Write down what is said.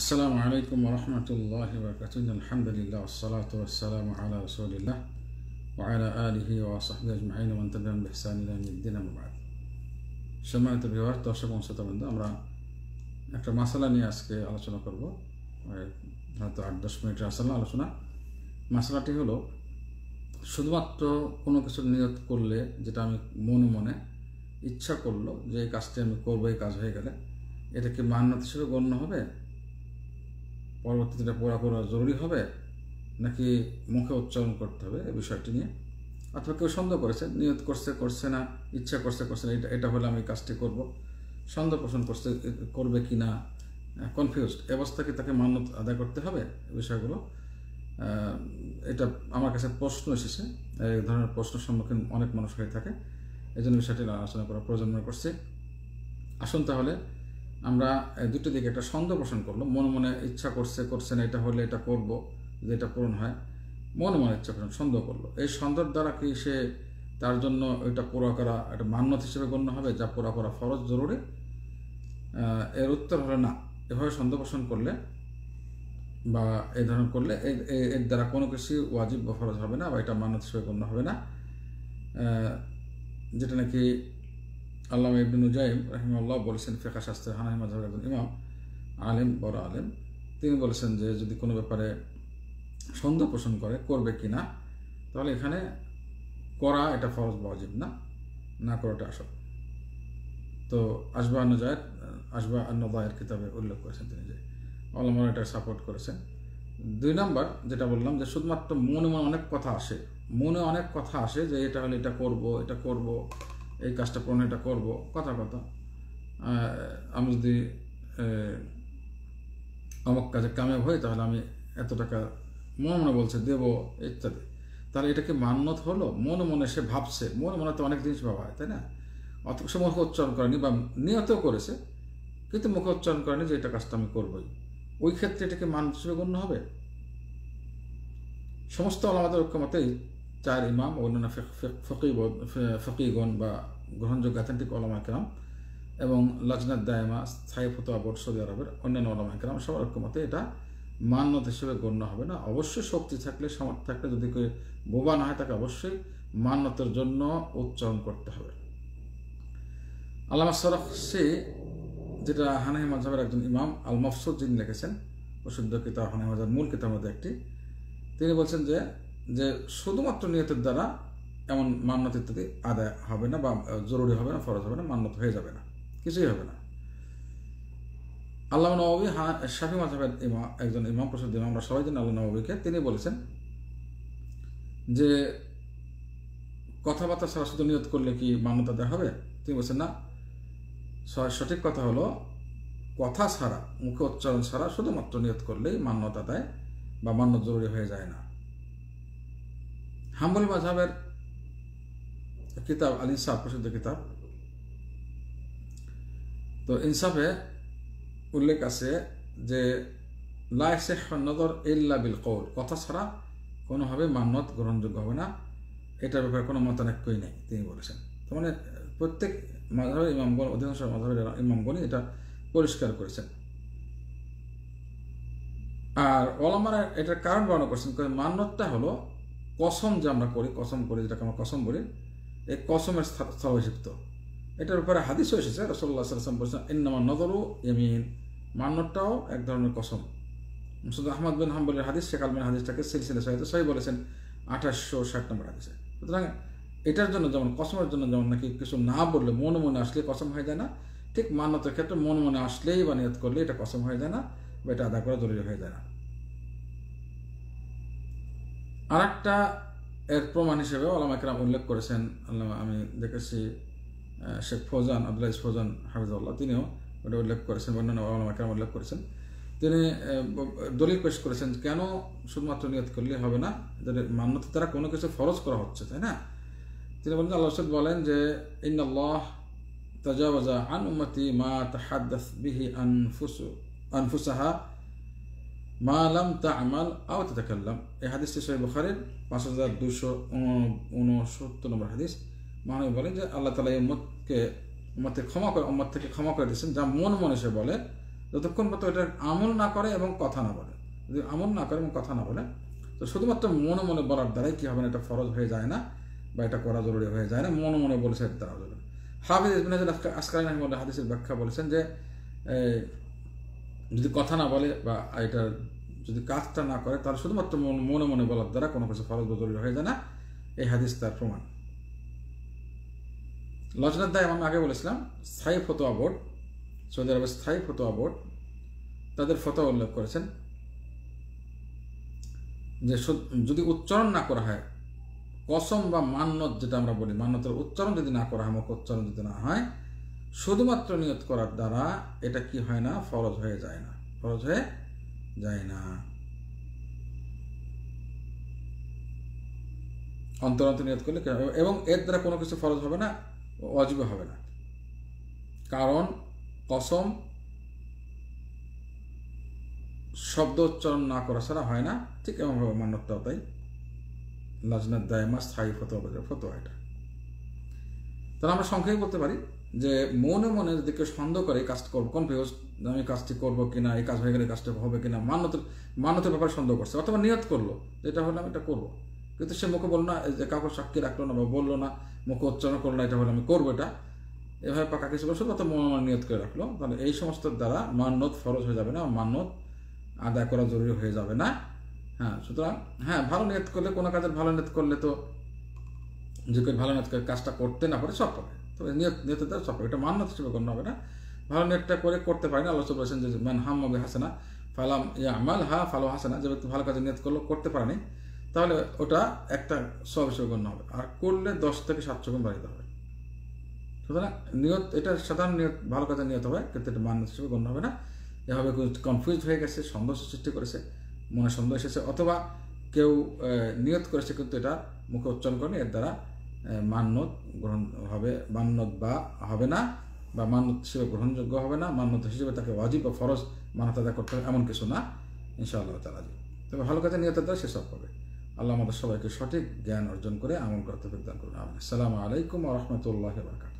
আসসালামু আলাইকুম রহমতুল্লাহ বরকাত আলহামদুলিল্লাহ আসসালাত আসসালাম আলা রসুলিল্লাহ ওয়ালা আলহি ওয়াসাহি আজমাইন ওয়ান তাবিআন বিহসান ইলা ইয়াউমিদ্দিন আম্মা সম্মানিত ভিউয়ার দর্শক শ্রোতাবৃন্দ আমরা একটা মাসালা নিয়ে আজকে আলোচনা করব হয়তো আট দশ মিনিটের আসলে আলোচনা মাসালাটি হলো শুধুমাত্র কোনো কিছু নিয়ত করলে যেটা আমি মনে মনে ইচ্ছা করলো যে এই কাজটি আমি করবো এই কাজ হয়ে গেলে এটা কি মান্যত হিসেবে গণ্য হবে পরবর্তীতে এটা পড়া পড়া জরুরি হবে নাকি মুখে উচ্চারণ করতে হবে এই বিষয়টি নিয়ে অথবা কেউ সন্দেহ করেছে নিয়ত করছে করছে না ইচ্ছা করছে করছে না এটা এটা হলে আমি কাজটি করব সন্দেহ পোষণ করছে করবে কি না কনফিউজ অবস্থা তাকে মান্য আদায় করতে হবে বিষয়গুলো এটা আমার কাছে প্রশ্ন এসেছে এই ধরনের প্রশ্নের সম্মুখীন অনেক মানুষ হয়ে থাকে এই জন্য বিষয়টি আলোচনা করা প্রয়োজন মনে আসুন তাহলে আমরা দুটো দিকে একটা সন্দেহ পোষণ করলো মনে মনে ইচ্ছা করছে করছে না এটা হলে এটা করব যে এটা পূরণ হয় মনে মনে ইচ্ছা করলো সন্দেহ করলো এই সন্দেহের দ্বারা কি সে তার জন্য এটা পুরো করা একটা মান্যত হিসেবে গণ্য হবে যা পুরো করা ফরজ জরুরি এর উত্তর হলো না এভাবে সন্দেহ পোষণ করলে বা এ ধরনের করলে এর দ্বারা কোনো কিছু ওয়াজিব বা ফরজ হবে না বা এটা মান্যত হিসেবে গণ্য হবে না যেটা নাকি আল্লাহ ইবনুল উজাইম রহিমাল্লাহ বলেছেন ফেকা শাস্ত্রের হানাহি মাঝাবের একজন ইমাম আলেম বড় আলেম তিনি বলেছেন যে যদি কোনো ব্যাপারে সন্দেহ পোষণ করে করবে কি না তাহলে এখানে করা এটা ফরজ বাজিব অজিব না না করাটা আসল তো আসবা নজায়ের আসবা আন্নদায়ের কিতাবে উল্লেখ করেছেন তিনি যে আল্লামারা এটা সাপোর্ট করেছেন দুই নাম্বার যেটা বললাম যে শুধুমাত্র মনে মনে অনেক কথা আসে মনে অনেক কথা আসে যে এটা হলে এটা করব এটা করব এই কাজটা পূরণ এটা করবো কথা কথা আমি যদি অমক কাজে কামিয়াব হই তাহলে আমি এত টাকা মনে মনে বলছে দেব ইত্যাদি তাহলে এটাকে মান্যত হলো মনে মনে সে ভাবছে মনে মনে তো অনেক জিনিস ভাবা হয় তাই না অত সে মুখে উচ্চারণ করেনি বা নিহত করেছে কিন্তু মুখে উচ্চারণ করেনি যে এটা কাজটা আমি করবোই ওই ক্ষেত্রে এটাকে মান হিসেবে গণ্য হবে সমস্ত আলামাদের ঐক্যমতেই চার ইমাম অন্যান্য ফকিব ফকিগণ বা গ্রহণযোগ্য ওলামা কেরাম এবং লাজনাত দায়মা স্থায়ী ফতোয়া বোর্ড সৌদি আরবের অন্যান্য কেরাম সবার ঐক্যমতে এটা মান্যত হিসেবে গণ্য হবে না অবশ্যই শক্তি থাকলে সামর্থ্য থাকলে যদি কেউ বোবা না হয় তাকে অবশ্যই মান্যতের জন্য উচ্চারণ করতে হবে আল্লামা সে যেটা হানাহি মাঝাবের একজন ইমাম আল মফসুদ যিনি লিখেছেন প্রসিদ্ধ কিতাব হানাহি মাঝাব মূল কিতাবের মধ্যে একটি তিনি বলছেন যে যে শুধুমাত্র নিয়তের দ্বারা এমন মান্যত ইত্যাদি আদায় হবে না বা জরুরি হবে না ফরজ হবে না মান্যত হয়ে যাবে না কিছুই হবে না আল্লাহ নবী হা শাফি মাঝাবের ইমা একজন ইমাম প্রসাদ ইমাম আমরা সবাই জানি আল্লাহ নবীকে তিনি বলেছেন যে কথাবার্তা সারা শুধু নিয়ত করলে কি মান্যতা দেওয়া হবে তিনি বলছেন না সঠিক কথা হলো কথা ছাড়া মুখে উচ্চারণ ছাড়া শুধুমাত্র নিয়ত করলেই মান্যতা দেয় বা মান্য জরুরি হয়ে যায় না হাম্বুল মাঝাবের কিতাব আল ইনসাফ প্রসিদ্ধ কিতাব তো ইনসাফে উল্লেখ আছে যে শেখ নদর ইল্লা বিল কৌল কথা ছাড়া কোনোভাবে মান্যত গ্রহণযোগ্য হবে না এটার ব্যাপারে কোনো মতানৈক্যই নেই তিনি বলেছেন তো মানে প্রত্যেক মাধবের ইমামগণ অধিকাংশ মাধবের ইমামগণই এটা পরিষ্কার করেছেন আর ওলামারা এটার কারণ বর্ণনা করছেন মান্যতটা হলো কসম যে আমরা করি কসম করি যেটাকে আমরা কসম বলি এই কসমের স্থলাভিষিক্ত এটার ব্যাপারে হাদিসও এসেছে রসল্লা সাল্লাম বলছেন ইন্নামা নদরু এমিন মান্যটাও এক ধরনের কসম মুসুদ আহমদ বিন হাম্বলের হাদিস শেখ আলমিন হাদিসটাকে সিলসিলে সহিত সহি বলেছেন আঠাশশো ষাট নম্বর হাদিসে সুতরাং এটার জন্য যেমন কসমের জন্য যেমন নাকি কিছু না বললে মনে মনে আসলে কসম হয়ে যায় না ঠিক মান্যতার ক্ষেত্রে মনে মনে আসলেই বা নিয়ত করলে এটা কসম হয়ে যায় না বা এটা আদা করা জরুরি হয়ে যায় না আর একটা এর প্রমাণ হিসেবে কেরাম উল্লেখ করেছেন আল্লাহ আমি দেখেছি শেখ ফৌজান আবদুল্লাহ ফৌজান হাফিজাল্লাহ তিনিও ওটা উল্লেখ করেছেন অন্যান্য কেরাম উল্লেখ করেছেন তিনি দলিল পেশ করেছেন কেন শুধুমাত্র নিয়ত করলে হবে না যাদের মান্যত তারা কোনো কিছু ফরজ করা হচ্ছে তাই না তিনি বলেন আল্লাহ সাদ বলেন যে তাজা তাজাওয়াজা আন উম্মতি মা তাহাদ্দাস বিহি আনফুসু আনফুসাহা মা আলাম তা আমাল আও তাকাল্লাম এই হাদিসটি সহি বুখারের পাঁচ হাজার দুশো উনসত্তর নম্বর হাদিস মহানবী বলেন যে আল্লাহ তালা এই উম্মতকে উম্মতকে ক্ষমা করে উম্মত থেকে ক্ষমা করে দিয়েছেন যা মন মনে সে বলে যতক্ষণ পর্যন্ত এটা আমল না করে এবং কথা না বলে যদি আমল না করে এবং কথা না বলে তো শুধুমাত্র মনে মনে বলার দ্বারাই কী হবে না এটা ফরজ হয়ে যায় না বা এটা করা জরুরি হয়ে যায় না মনে মনে বলেছে দ্বারা জরুরি হাফিজ ইসমিন আসকালিন হাদিসের ব্যাখ্যা বলেছেন যে এই যদি কথা না বলে বা এটা যদি কাজটা না করে তাহলে শুধুমাত্র মনে মনে বলার দ্বারা কোনো কিছু ফরজ বদলি হয়ে যায় না এই হাদিস তার প্রমাণ লজনার দায় আমি আগে বলেছিলাম স্থায়ী ফতোয়া বোর্ড সৌদি আরবের স্থায়ী ফতোয়া বোর্ড তাদের ফতোয়া উল্লেখ করেছেন যে যদি উচ্চারণ না করা হয় কসম বা মান্যত যেটা আমরা বলি মান্যতের উচ্চারণ যদি না করা হয় মুখ উচ্চারণ যদি না হয় শুধুমাত্র নিয়ত করার দ্বারা এটা কি হয় না ফরজ হয়ে যায় না ফরজ হয়ে যায় না অন্তর অন্তর নিয়ত করলে এবং এর দ্বারা কোনো কিছু ফরজ হবে না অজীব হবে না কারণ কসম শব্দ উচ্চারণ না করা ছাড়া হয় না ঠিক এমনভাবে মান্যতাও তাই লাজনার দায়মা স্থায়ী ফতোয়া ফতোয়া এটা তাহলে আমরা সংখ্যাই বলতে পারি যে মনে মনে যদি কেউ সন্দেহ করে এই কাজটা করবো কনফিউজ আমি কাজটি করবো কিনা এই কাজ হয়ে গেলে কাজটা হবে কিনা মান্যতের মান্যতের ব্যাপারে সন্দেহ করছে অথবা নিয়ত করলো এটা হলে আমি এটা করবো কিন্তু সে মুখে বললো না যে কাউকে সাক্ষী রাখলো না বা বললো না মুখে উচ্চারণ করলো না এটা হলে আমি করবো এটা এভাবে পাকা কিছু করছে অথবা মনে নিয়ত করে রাখলো তাহলে এই সমস্ত দ্বারা মান্যত ফরজ হয়ে যাবে না মান্যত আদায় করা জরুরি হয়ে যাবে না হ্যাঁ সুতরাং হ্যাঁ ভালো নিয়ত করলে কোনো কাজের ভালো নিয়ত করলে তো যে ভালো নিয়ত করে কাজটা করতে না পারে সব পাবে তবে নিয়ত নিয়তের দ্বারা সফল এটা মান্য হিসেবে গণ্য হবে না ভালো নিয়তটা করে করতে পারে না আল্লাহ বলেছেন যে মান হাম হবে না ফালাম ইয়া আমাল হা ফালো হাসানা যে ব্যক্তি ভালো কাজে নিয়ত করলো করতে পারেনি তাহলে ওটা একটা সব হিসেবে গণ্য হবে আর করলে দশ থেকে সাতশো গুণ বাড়িতে হবে সুতরাং নিয়ত এটা সাধারণ নিয়ত ভালো কাজে নিয়ত হবে কিন্তু এটা মান্য হিসেবে গণ্য হবে না এভাবে কনফিউজ হয়ে গেছে সন্দেহ সৃষ্টি করেছে মনে সন্দেহ এসেছে অথবা কেউ নিয়ত করেছে কিন্তু এটা মুখে উচ্চারণ করেনি এর দ্বারা মান্যত গ্রহণ হবে মান্যত বা হবে না বা মান্যত হিসেবে গ্রহণযোগ্য হবে না মান্যত হিসেবে তাকে ওয়াজিব বা ফরজ মানত আদা করতে হবে এমন কিছু না ইনশাআল্লাহ তালা জি তবে ভালো কাজে নিয়ত দ্বারা সেসব হবে আল্লাহ আমাদের সবাইকে সঠিক জ্ঞান অর্জন করে আমল করতে দান করুন আসসালামু আলাইকুম রহমতুল্লাহ বারকাত